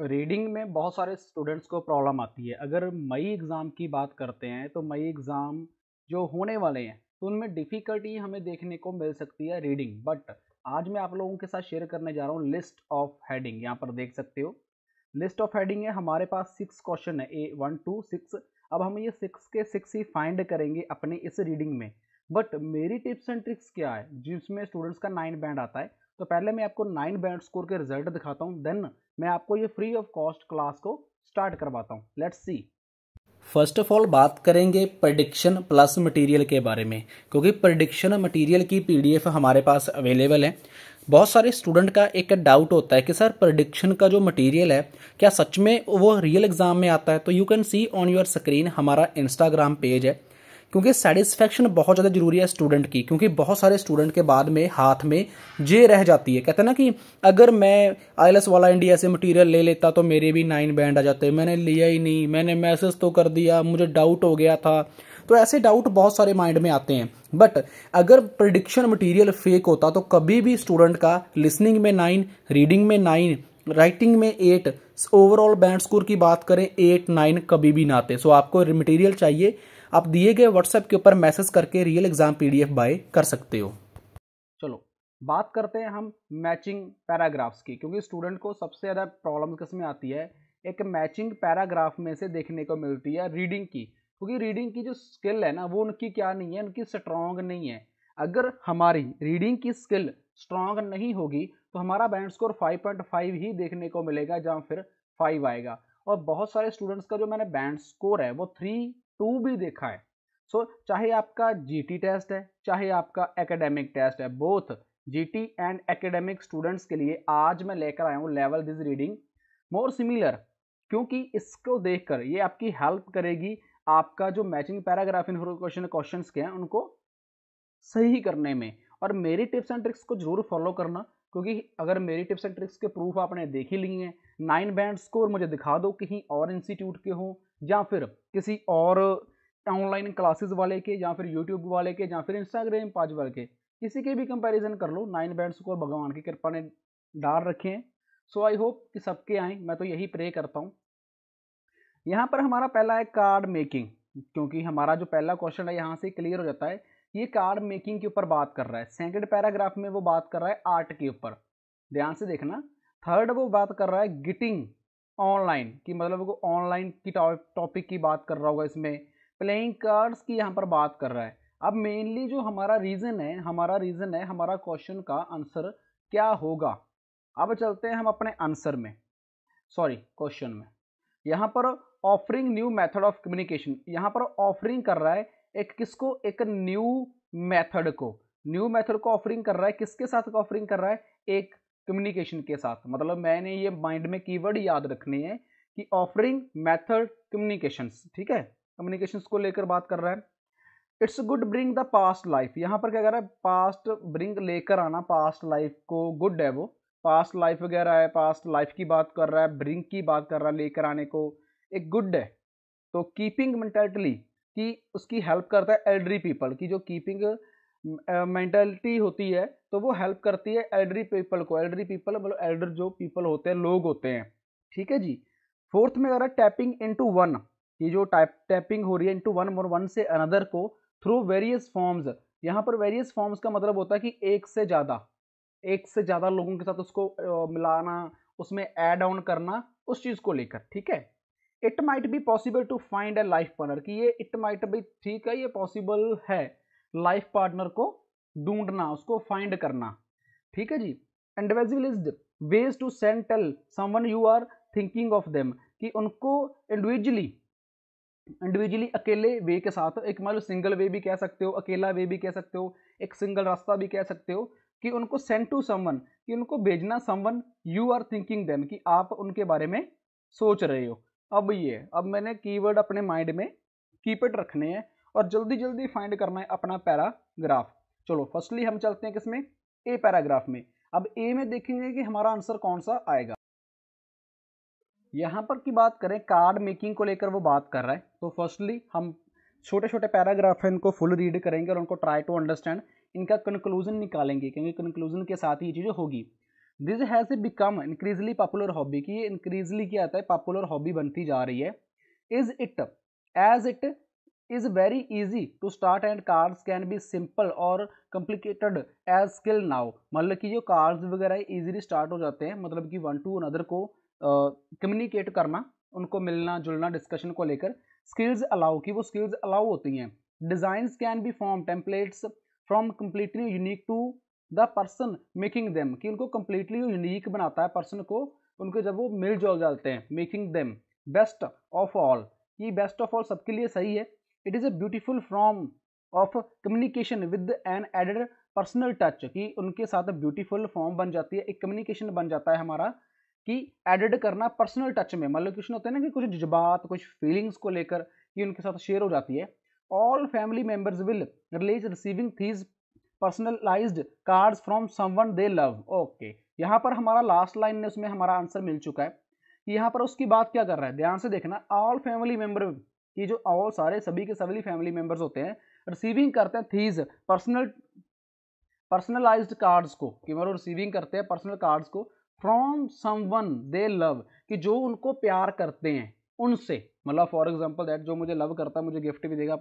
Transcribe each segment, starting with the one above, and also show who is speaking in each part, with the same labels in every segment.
Speaker 1: reading में बहुत सारे स्टूडेंट्स को प्रॉब्लम आती है अगर मई एग्ज़ाम की बात करते हैं तो मई एग्ज़ाम जो होने वाले हैं तो उनमें डिफ़िकल्टी हमें देखने को मिल सकती है रीडिंग बट आज मैं आप लोगों के साथ शेयर करने जा रहा हूँ लिस्ट ऑफ हेडिंग यहाँ पर देख सकते हो लिस्ट ऑफ हेडिंग है हमारे पास सिक्स क्वेश्चन है ए वन टू सिक्स अब हम ये सिक्स के सिक्स ही फाइंड करेंगे अपने इस रीडिंग में बट मेरी टिप्स एंड ट्रिक्स क्या है जिसमें स्टूडेंट्स का नाइन बैंड आता है तो पहले मैं आपको नाइन बैंड स्कोर के रिजल्ट दिखाता हूँ देन मैं आपको ये फ्री ऑफ कॉस्ट क्लास को स्टार्ट करवाता हूँ let's see first of all बात करेंगे प्रडिक्शन प्लस मटेरियल के बारे में क्योंकि प्रडिक्शन मटेरियल की पीडीएफ हमारे पास अवेलेबल है बहुत सारे स्टूडेंट का एक डाउट होता है कि सर प्रडिक्शन का जो मटेरियल है क्या सच में वो रियल एग्ज़ाम में आता है तो you can see on your screen हमारा इंस्टाग्राम पेज है क्योंकि सेटिस्फेक्शन बहुत ज़्यादा जरूरी है स्टूडेंट की क्योंकि बहुत सारे स्टूडेंट के बाद में हाथ में जे रह जाती है कहते हैं ना कि अगर मैं आई वाला इंडिया से मटेरियल ले लेता तो मेरे भी नाइन बैंड आ जाते मैंने लिया ही नहीं मैंने मैसेज तो कर दिया मुझे डाउट हो गया था तो ऐसे डाउट बहुत सारे माइंड में आते हैं बट अगर प्रडिक्शन मटीरियल फेक होता तो कभी भी स्टूडेंट का लिसनिंग में नाइन रीडिंग में नाइन राइटिंग में एट ओवरऑल बैंड स्कोर की बात करें एट नाइन कभी भी ना आते सो आपको मटेरियल चाहिए आप दिए गए व्हाट्सएप के ऊपर मैसेज करके रियल एग्जाम पी बाय कर सकते हो चलो बात करते हैं हम मैचिंग पैराग्राफ्स की क्योंकि स्टूडेंट को सबसे ज़्यादा प्रॉब्लम किस में आती है एक मैचिंग पैराग्राफ में से देखने को मिलती है रीडिंग की क्योंकि रीडिंग की जो स्किल है ना वो उनकी क्या नहीं है उनकी स्ट्रांग नहीं है अगर हमारी रीडिंग की स्किल स्ट्रांग नहीं होगी तो हमारा बैंड स्कोर 5.5 ही देखने को मिलेगा जहाँ फिर 5 आएगा और बहुत सारे स्टूडेंट्स का जो मैंने बैंड स्कोर है वो थ्री टू भी देखा है सो so, चाहे आपका जीटी टेस्ट है चाहे आपका एकेडमिक टेस्ट है both GT and academic students के लिए आज मैं लेकर आया हूँ level this reading more similar क्योंकि इसको देखकर ये आपकी हेल्प करेगी आपका जो matching paragraph in question question के हैं उनको सही करने में और मेरी टिप्स एंड ट्रिक्स को जरूर फॉलो करना क्योंकि अगर मेरी टिप्स एंड ट्रिक्स के प्रूफ आपने देख ही लिए हैं नाइन बैंड स्कोर मुझे दिखा दो कहीं और इंस्टीट्यूट के हों या फिर किसी और ऑनलाइन क्लासेस वाले के या फिर यूट्यूब वाले के या फिर इंस्टाग्राम पाज वाले के किसी के भी कंपैरिजन कर लो नाइन बैंड स्कोर भगवान की कृपा ने डाल रखे हैं सो आई होप कि सबके आए मैं तो यही प्रे करता हूँ यहाँ पर हमारा पहला है कार्ड मेकिंग क्योंकि हमारा जो पहला क्वेश्चन है यहाँ से क्लियर हो जाता है ये कार्ड मेकिंग के ऊपर बात कर रहा है सेकेंड पैराग्राफ में वो बात कर रहा है आर्ट के ऊपर ध्यान से देखना थर्ड वो बात कर रहा है गिटिंग ऑनलाइन कि मतलब वो ऑनलाइन की टॉपिक की बात कर रहा होगा इसमें प्लेइंग कार्ड्स की यहाँ पर बात कर रहा है अब मेनली जो हमारा रीज़न है हमारा रीज़न है हमारा क्वेश्चन का आंसर क्या होगा अब चलते हैं हम अपने आंसर में सॉरी क्वेश्चन में यहाँ पर offering new method of communication यहाँ पर ऑफरिंग कर रहा है एक किसको एक न्यू मेथड को न्यू मेथड को ऑफरिंग कर रहा है किसके साथ ऑफरिंग कर रहा है एक कम्युनिकेशन के साथ मतलब मैंने ये माइंड में कीवर्ड याद रखने हैं कि ऑफरिंग मेथड कम्युनिकेशंस ठीक है कम्युनिकेशंस को लेकर बात कर रहा है it's good bring the past life यहाँ पर क्या कह रहा है पास्ट ब्रिंग लेकर आना पास्ट लाइफ को गुड है वो पास्ट लाइफ वगैरह है पास्ट लाइफ की बात कर रहा है ब्रिंग की बात कर रहा है लेकर आने को एक गुड है तो कीपिंग मैंटेलिटली कि उसकी हेल्प करता है एल्डरी पीपल की जो कीपिंग मेंटेलिटी होती है तो वो हेल्प करती है एल्डरी पीपल को एल्डरी पीपल मतलब एल्डर जो पीपल होते हैं लोग होते हैं ठीक है जी फोर्थ में अगर टैपिंग इनटू वन ये जो टाइप टैपिंग हो रही है इनटू वन और वन से अनदर को थ्रू वेरियस फॉर्म्स यहाँ पर वेरियस फॉर्म्स का मतलब होता है कि एक से ज़्यादा एक से ज़्यादा लोगों के साथ उसको मिलाना उसमें एड ऑन करना उस चीज़ को लेकर ठीक है it might be possible to find a life partner कि ये इट माइट भी ठीक है ये पॉसिबल है लाइफ पार्टनर को ढूंढना उसको फाइंड करना ठीक है जी individual is ways to send tell someone you are thinking of them कि उनको इंडिविजुअली इंडिविजुअली अकेले वे के साथ एक मान लो सिंगल वे भी कह सकते हो अकेला वे भी कह सकते हो एक सिंगल रास्ता भी कह सकते हो कि उनको सेंड टू समवन कि उनको भेजना someone you are thinking them कि आप उनके बारे में सोच रहे हो अब ये अब मैंने कीवर्ड अपने माइंड में कीपेड रखने हैं और जल्दी जल्दी फाइंड करना है अपना पैराग्राफ चलो फर्स्टली हम चलते हैं किसमें ए पैराग्राफ में अब ए में देखेंगे कि हमारा आंसर कौन सा आएगा यहाँ पर की बात करें कार्ड मेकिंग को लेकर वो बात कर रहा है तो फर्स्टली हम छोटे छोटे पैराग्राफ हैं इनको फुल रीड करेंगे और उनको ट्राई टू अंडरस्टैंड इनका कंक्लूजन निकालेंगे क्योंकि कंक्लूजन के साथ ही ये चीज़ें होगी this has a become increasingly popular hobby की ये इंक्रीजली क्या आता है पॉपुलर हॉबी बनती जा रही है is it as it is very easy to start and cards can be simple और कॉम्प्लिकेटेड एज स्किल नाउ मतलब कि जो कार्स वगैरह इजीली स्टार्ट हो जाते हैं मतलब कि वन टू अनदर को कम्युनिकेट uh, करना उनको मिलना जुलना डिस्कशन को लेकर स्किल्स अलाउ की वो स्किल्स अलाउ होती हैं designs can be form templates from completely unique to the person making them कि उनको कम्प्लीटली यूनिक बनाता है पर्सन को उनके जब वो मिल जुल जाते हैं making them best of all ये बेस्ट ऑफ ऑल सबके लिए सही है it is a beautiful form of communication with an added personal touch कि उनके साथ ब्यूटीफुल फॉर्म बन जाती है एक कम्युनिकेशन बन जाता है हमारा कि एडेड करना पर्सनल टच में मतलब क्वेश्चन होते हैं ना कि कुछ जज्बात कुछ फीलिंग्स को लेकर ये उनके साथ शेयर हो जाती है all family members will relish receiving these personalised cards from someone they love okay यहाँ पर हमारा लास्ट लाइन में उसमें हमारा आंसर मिल चुका है यहाँ पर उसकी बात क्या कर रहा है ध्यान से देखना ऑल फैमिली मेम्बर कि जो और सारे सभी के सभी फैमिली मेम्बर्स होते हैं रिसीविंग करते हैं थीज पर्सनल पर्सनलाइज कार्ड्स को कि मतलब रिसीविंग करते हैं पर्सनल कार्ड्स को फ्रॉम समवन दे लव कि जो उनको प्यार करते हैं उनसे मतलब फॉर एग्जाम्पल दैट जो मुझे लव करता है मुझे गिफ्ट भी देगा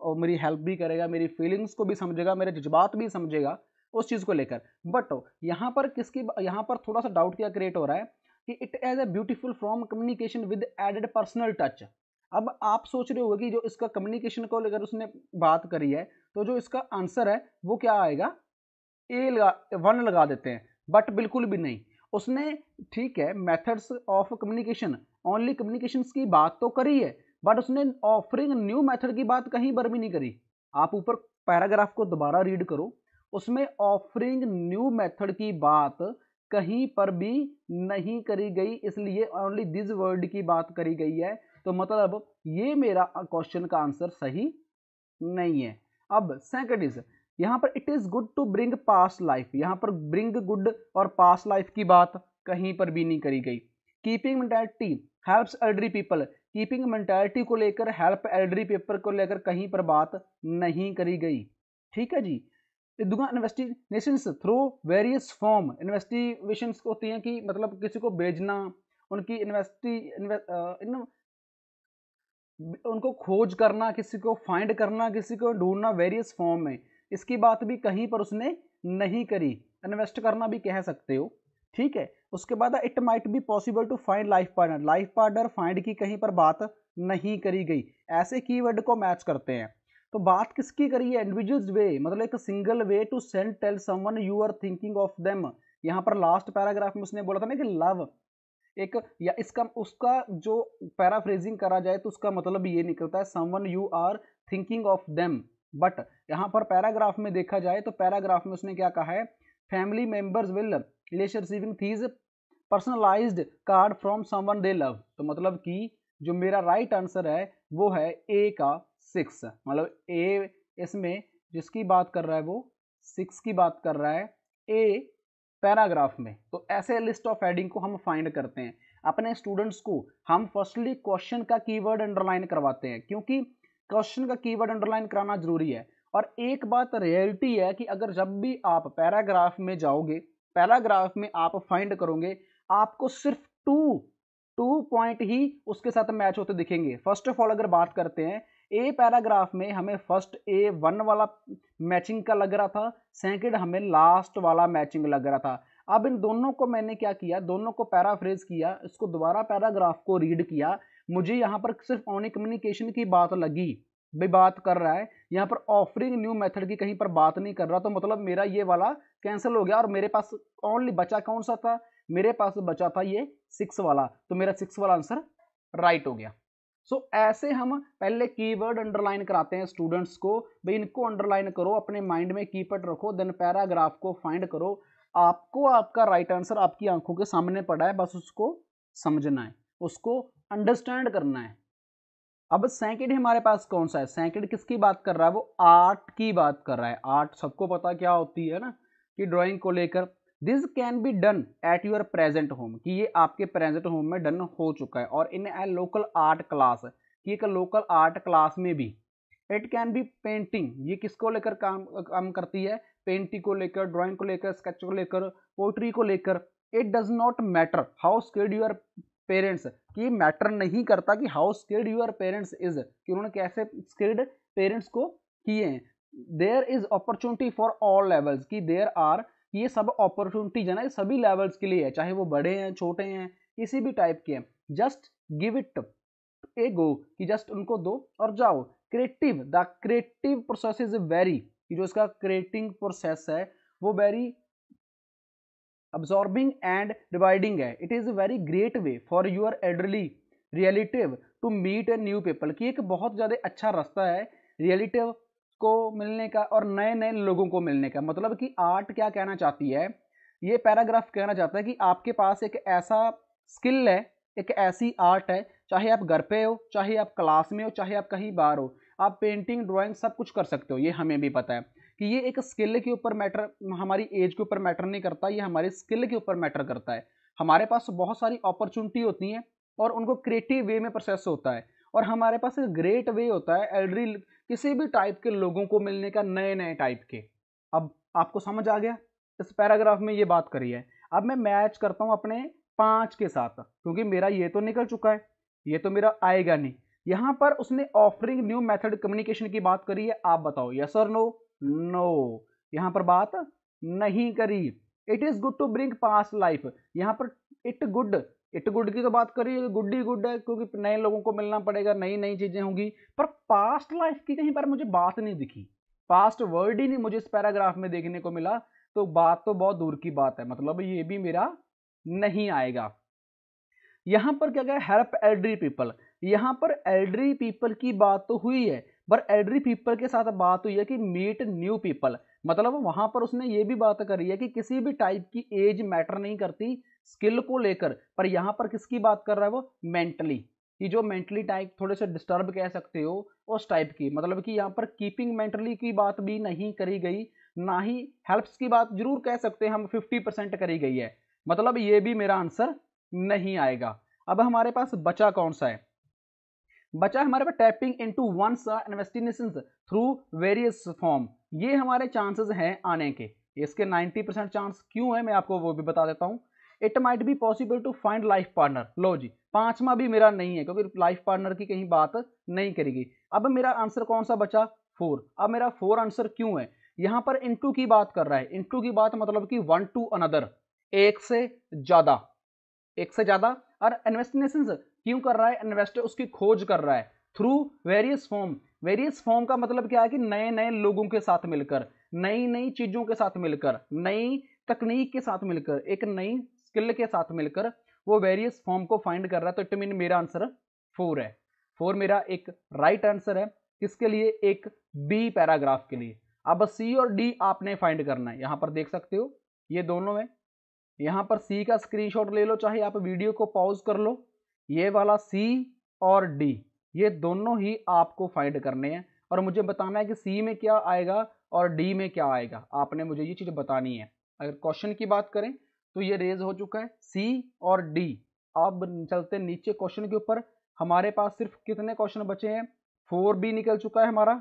Speaker 1: और मेरी हेल्प भी करेगा मेरी फीलिंग्स को भी समझेगा मेरे जज्बात भी समझेगा उस चीज़ को लेकर बट यहाँ पर किसकी यहाँ पर थोड़ा सा डाउट क्या क्रिएट हो रहा है कि it as a beautiful from communication with added personal touch अब आप सोच रहे होगे कि जो इसका कम्युनिकेशन को लेकर उसने बात करी है तो जो इसका आंसर है वो क्या आएगा ए लगा वन लगा देते हैं बट बिल्कुल भी नहीं उसने ठीक है methods of communication only communication की बात तो करी है बट उसने ऑफरिंग न्यू मेथड की बात कहीं पर भी नहीं करी आप ऊपर पैराग्राफ को दोबारा रीड करो उसमें ऑफरिंग न्यू मेथड की बात कहीं पर भी नहीं करी गई इसलिए ओनली दिस वर्ड की बात करी गई है तो मतलब ये मेरा क्वेश्चन का आंसर सही नहीं है अब सेकंड इज यहाँ पर it is good to bring past life यहाँ पर ब्रिंग गुड और पास्ट लाइफ की बात कहीं पर भी नहीं करी गई keeping mentality helps elderly people keeping mentality को लेकर हेल्प एल्डरी पीपल को लेकर कहीं पर बात नहीं करी गई ठीक है जी दुगा investigation through various form investigation होती हैं कि मतलब किसी को भेजना उनकी इन्वेस्टी इन, उनको खोज करना किसी को फाइंड करना किसी को ढूंढना वेरियस फॉर्म में इसकी बात भी कहीं पर उसने नहीं करी इन्वेस्ट करना भी कह सकते हो ठीक है उसके बाद it might be possible to find life partner life partner find की कहीं पर बात नहीं करी गई ऐसे कीवर्ड को मैच करते हैं तो बात किसकी करी है इंडिविजुअल्स वे मतलब एक single way to send tell someone you are thinking of them यहाँ पर लास्ट पैराग्राफ में उसने बोला था ना कि लव एक या इसका उसका जो पैराफ्रेजिंग करा जाए तो उसका मतलब ये निकलता है someone you are thinking of them but यहाँ पर पैराग्राफ में देखा जाए तो पैराग्राफ में उसने क्या कहा है family members will relation receiving these personalised card from someone they love तो मतलब कि जो मेरा राइट right आंसर है वो है ए का सिक्स मतलब ए इसमें जिसकी बात कर रहा है वो सिक्स की बात कर रहा है ए पैराग्राफ में तो ऐसे लिस्ट ऑफ हेडिंग को हम फाइंड करते हैं अपने स्टूडेंट्स को हम फर्स्टली क्वेश्चन का कीवर्ड अंडरलाइन करवाते हैं क्योंकि क्वेश्चन का कीवर्ड अंडरलाइन कराना जरूरी है और एक बात रियलिटी है कि अगर जब भी आप पैराग्राफ में जाओगे पैराग्राफ में आप फाइंड करोगे आपको सिर्फ टू टू पॉइंट ही उसके साथ मैच होते दिखेंगे फर्स्ट ऑफ ऑल अगर बात करते हैं ए पैराग्राफ में हमें फर्स्ट ए वन वाला मैचिंग का लग रहा था सेकंड हमें लास्ट वाला मैचिंग लग रहा था अब इन दोनों को मैंने क्या किया दोनों को पैराफ्रेज किया इसको दोबारा पैराग्राफ को रीड किया मुझे यहाँ पर सिर्फ ऑनली कम्युनिकेशन की बात लगी भी बात कर रहा है यहाँ पर ऑफरिंग न्यू मेथड की कहीं पर बात नहीं कर रहा तो मतलब मेरा ये वाला कैंसिल हो गया और मेरे पास ओनली बचा कौन सा था मेरे पास बचा था ये सिक्स वाला तो मेरा सिक्स वाला आंसर राइट हो गया सो so, ऐसे हम पहले कीवर्ड अंडरलाइन कराते हैं स्टूडेंट्स को भाई इनको अंडरलाइन करो अपने माइंड में कीपट रखो देन पैराग्राफ को फाइंड करो आपको आपका राइट right आंसर आपकी आंखों के सामने पड़ा है बस उसको समझना है उसको अंडरस्टैंड करना है अब सैकड़ हमारे पास कौन सा है सैकड़ किसकी बात कर रहा है वो आर्ट की बात कर रहा है आर्ट सबको पता क्या होती है ना कि ड्राइंग को लेकर this can be done at your present home कि ये आपके प्रेजेंट होम में डन हो चुका है और in a local art class कि एक लोकल आर्ट क्लास में भी इट कैन बी पेंटिंग ये किसको लेकर काम काम करती है पेंटिंग को लेकर ड्राइंग को लेकर स्केच को लेकर पोइट्री को लेकर it does not matter how scared your parents कि मैटर नहीं करता कि how scared your parents is कि उन्होंने कैसे स्केड पेरेंट्स को किए हैं there is opportunity for all levels कि देयर आर ये सब अपॉर्चुनिटीज है ना ये सभी लेवल्स के लिए है चाहे वो बड़े हैं छोटे हैं किसी भी टाइप के हैं just give it a go कि जस्ट उनको दो और जाओ creative the creative process is very कि जो इसका क्रिएटिंग प्रोसेस है वो वेरी अब्जॉर्बिंग एंड डिवाइडिंग है it is a very great way for your elderly relative to meet a new people कि एक बहुत ज़्यादा अच्छा रास्ता है रियलिटिव को मिलने का और नए नए लोगों को मिलने का मतलब कि आर्ट क्या कहना चाहती है ये पैराग्राफ कहना चाहता है कि आपके पास एक ऐसा स्किल है एक ऐसी आर्ट है चाहे आप घर पे हो चाहे आप क्लास में हो चाहे आप कहीं बाहर हो आप पेंटिंग ड्राइंग सब कुछ कर सकते हो ये हमें भी पता है कि ये एक स्किल के ऊपर मैटर हमारी एज के ऊपर मैटर नहीं करता ये हमारे स्किल के ऊपर मैटर करता है हमारे पास बहुत सारी अपॉर्चुनिटी होती हैं और उनको क्रिएटिव वे में प्रोसेस होता है और हमारे पास एक ग्रेट वे होता है एल्ड्री किसी भी टाइप के लोगों को मिलने का नए नए टाइप के अब आपको समझ आ गया इस पैराग्राफ में ये बात करी है अब मैं मैच करता हूँ अपने पाँच के साथ क्योंकि मेरा ये तो निकल चुका है ये तो मेरा आएगा नहीं यहाँ पर उसने ऑफरिंग न्यू मैथड कम्युनिकेशन की बात करी है आप बताओ यस और नो नो यहाँ पर बात नहीं करी it is good to bring past life यहाँ पर इट गुड इट गुड की तो बात करिए गुड ही गुड है क्योंकि नए लोगों को मिलना पड़ेगा नई नई चीज़ें होंगी पर पास्ट लाइफ की कहीं पर मुझे बात नहीं दिखी पास्ट वर्ड ही नहीं मुझे इस पैराग्राफ में देखने को मिला तो बात तो बहुत दूर की बात है मतलब ये भी मेरा नहीं आएगा यहां पर क्या क्या हेल्प एल्ड्री पीपल यहाँ पर एल्ड्री पीपल की बात तो हुई है पर एल्ड्री पीपल के साथ बात हुई है कि मीट न्यू पीपल मतलब वहां पर उसने ये भी बात करी है कि किसी भी टाइप की एज मैटर नहीं करती स्किल को लेकर पर यहाँ पर किसकी बात कर रहा है वो मेंटली कि जो मेंटली टाइप थोड़े से डिस्टर्ब कह सकते हो उस टाइप की मतलब कि यहाँ पर कीपिंग मेंटली की बात भी नहीं करी गई ना ही हेल्प्स की बात जरूर कह सकते हैं हम फिफ्टी परसेंट करी गई है मतलब ये भी मेरा आंसर नहीं आएगा अब हमारे पास बचा कौन सा है बचा हमारे पास tapping into one investigation through various form ये हमारे चांसेस हैं आने के इसके 90 परसेंट चांस क्यों है मैं आपको वो भी बता देता हूँ it might be possible to find life partner लो जी पांचवा भी मेरा नहीं है क्योंकि लाइफ पार्टनर की कहीं बात नहीं करेगी अब मेरा आंसर कौन सा बचा फोर अब मेरा फोर आंसर क्यों है यहां पर इंटू की बात कर रहा है इंटू की बात मतलब कि वन टू अनदर एक से ज्यादा एक से ज्यादा और इन्वेस्टिनेशन क्यों कर रहा है इन्वेस्टर उसकी खोज कर रहा है through various form various form का मतलब क्या है कि नए नए लोगों के साथ मिलकर नई नई चीजों के साथ मिलकर नई तकनीक के साथ मिलकर एक नई स्किल के साथ मिलकर वो वेरियस फॉर्म को फाइंड कर रहा है तो इट मीन मेरा आंसर फोर है फोर मेरा एक राइट right आंसर है किसके लिए एक बी पैराग्राफ के लिए अब सी और डी आपने फाइंड करना है यहां पर देख सकते हो ये दोनों है यहां पर सी का स्क्रीनशॉट ले लो चाहे आप वीडियो को पॉज कर लो ये वाला सी और डी ये दोनों ही आपको फाइंड करने हैं और मुझे बताना है कि सी में क्या आएगा और डी में क्या आएगा आपने मुझे ये चीज़ बतानी है अगर क्वेश्चन की बात करें तो ये रेज हो चुका है सी और डी अब चलते नीचे क्वेश्चन के ऊपर हमारे पास सिर्फ कितने क्वेश्चन बचे हैं फोर बी निकल चुका है हमारा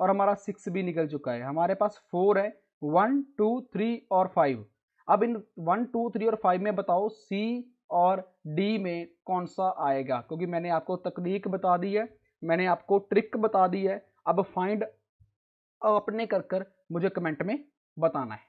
Speaker 1: और हमारा सिक्स बी निकल चुका है हमारे पास फोर है वन टू थ्री और फाइव अब इन वन टू थ्री और फाइव में बताओ सी और डी में कौन सा आएगा क्योंकि मैंने आपको तकनीक बता दी है मैंने आपको ट्रिक बता दी है अब फाइंड अपने कर कर मुझे कमेंट में बताना है